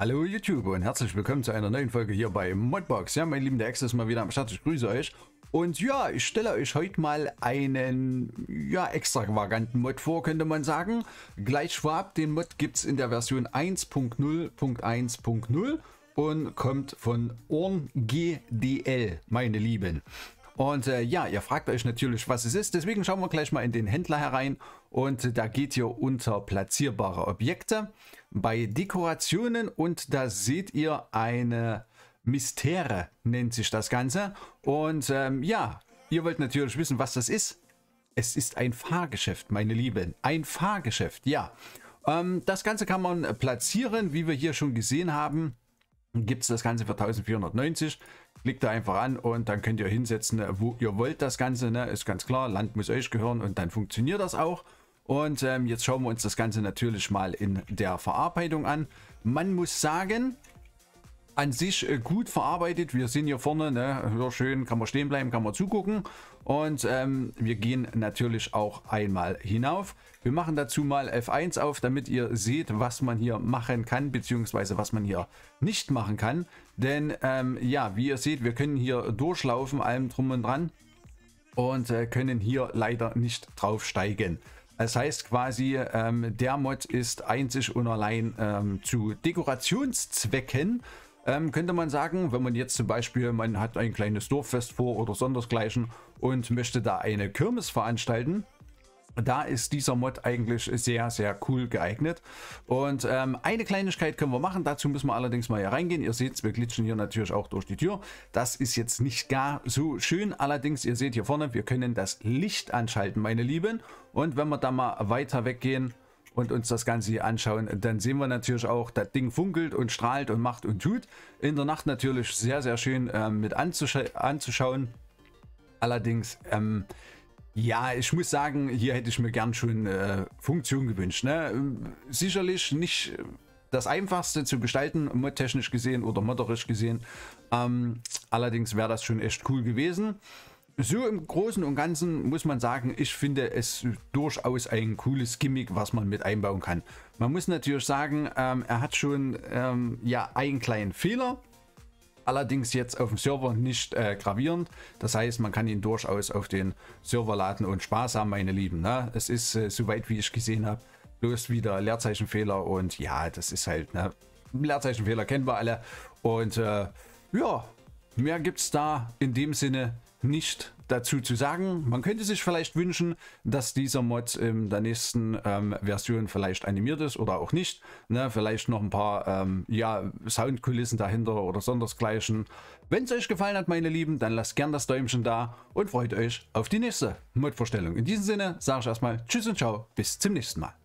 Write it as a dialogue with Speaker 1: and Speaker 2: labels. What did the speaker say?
Speaker 1: Hallo YouTube und herzlich willkommen zu einer neuen Folge hier bei Modbox. Ja, mein Lieben, der Ex ist mal wieder am Start. Ich grüße euch. Und ja, ich stelle euch heute mal einen ja, extravaganten Mod vor, könnte man sagen. Gleich vorab, den Mod gibt es in der Version 1.0.1.0 und kommt von OrnGDL, meine Lieben. Und äh, ja, ihr fragt euch natürlich, was es ist. Deswegen schauen wir gleich mal in den Händler herein. Und da geht ihr unter platzierbare Objekte bei Dekorationen. Und da seht ihr eine Mystere, nennt sich das Ganze. Und ähm, ja, ihr wollt natürlich wissen, was das ist. Es ist ein Fahrgeschäft, meine Lieben. Ein Fahrgeschäft, ja. Ähm, das Ganze kann man platzieren, wie wir hier schon gesehen haben gibt es das Ganze für 1490. Klickt da einfach an und dann könnt ihr hinsetzen, wo ihr wollt das Ganze. Ne? Ist ganz klar, Land muss euch gehören und dann funktioniert das auch. Und ähm, jetzt schauen wir uns das Ganze natürlich mal in der Verarbeitung an. Man muss sagen, an sich äh, gut verarbeitet. Wir sind hier vorne, ne? Hör schön, kann man stehen bleiben, kann man zugucken. Und ähm, wir gehen natürlich auch einmal hinauf. Wir machen dazu mal F1 auf, damit ihr seht, was man hier machen kann, beziehungsweise was man hier nicht machen kann. Denn ähm, ja, wie ihr seht, wir können hier durchlaufen, allem drum und dran. Und äh, können hier leider nicht draufsteigen. Das heißt quasi, ähm, der Mod ist einzig und allein ähm, zu Dekorationszwecken ähm, könnte man sagen, wenn man jetzt zum Beispiel, man hat ein kleines Dorffest vor oder sondersgleichen und möchte da eine Kirmes veranstalten, da ist dieser Mod eigentlich sehr, sehr cool geeignet. Und ähm, eine Kleinigkeit können wir machen, dazu müssen wir allerdings mal hier reingehen. Ihr seht, wir glitschen hier natürlich auch durch die Tür. Das ist jetzt nicht gar so schön, allerdings, ihr seht hier vorne, wir können das Licht anschalten, meine Lieben. Und wenn wir da mal weiter weggehen, und uns das Ganze hier anschauen, dann sehen wir natürlich auch, das Ding funkelt und strahlt und macht und tut. In der Nacht natürlich sehr, sehr schön ähm, mit anzusch anzuschauen. Allerdings, ähm, ja, ich muss sagen, hier hätte ich mir gern schon äh, Funktion gewünscht. Ne? Ähm, sicherlich nicht äh, das einfachste zu gestalten, modtechnisch gesehen oder modderisch gesehen. Ähm, allerdings wäre das schon echt cool gewesen so im Großen und Ganzen muss man sagen, ich finde es durchaus ein cooles Gimmick, was man mit einbauen kann. Man muss natürlich sagen, ähm, er hat schon ähm, ja einen kleinen Fehler, allerdings jetzt auf dem Server nicht äh, gravierend. Das heißt, man kann ihn durchaus auf den Server laden und Spaß haben, meine Lieben. Ne? Es ist, äh, soweit wie ich gesehen habe, bloß wieder Leerzeichenfehler und ja, das ist halt, ne? Leerzeichenfehler kennen wir alle und äh, ja, mehr gibt es da in dem Sinne nicht dazu zu sagen. Man könnte sich vielleicht wünschen, dass dieser Mod in der nächsten ähm, Version vielleicht animiert ist oder auch nicht. Ne, vielleicht noch ein paar ähm, ja, Soundkulissen dahinter oder sondersgleichen. Wenn es euch gefallen hat, meine Lieben, dann lasst gern das Däumchen da und freut euch auf die nächste Mod-Vorstellung. In diesem Sinne sage ich erstmal Tschüss und Ciao, bis zum nächsten Mal.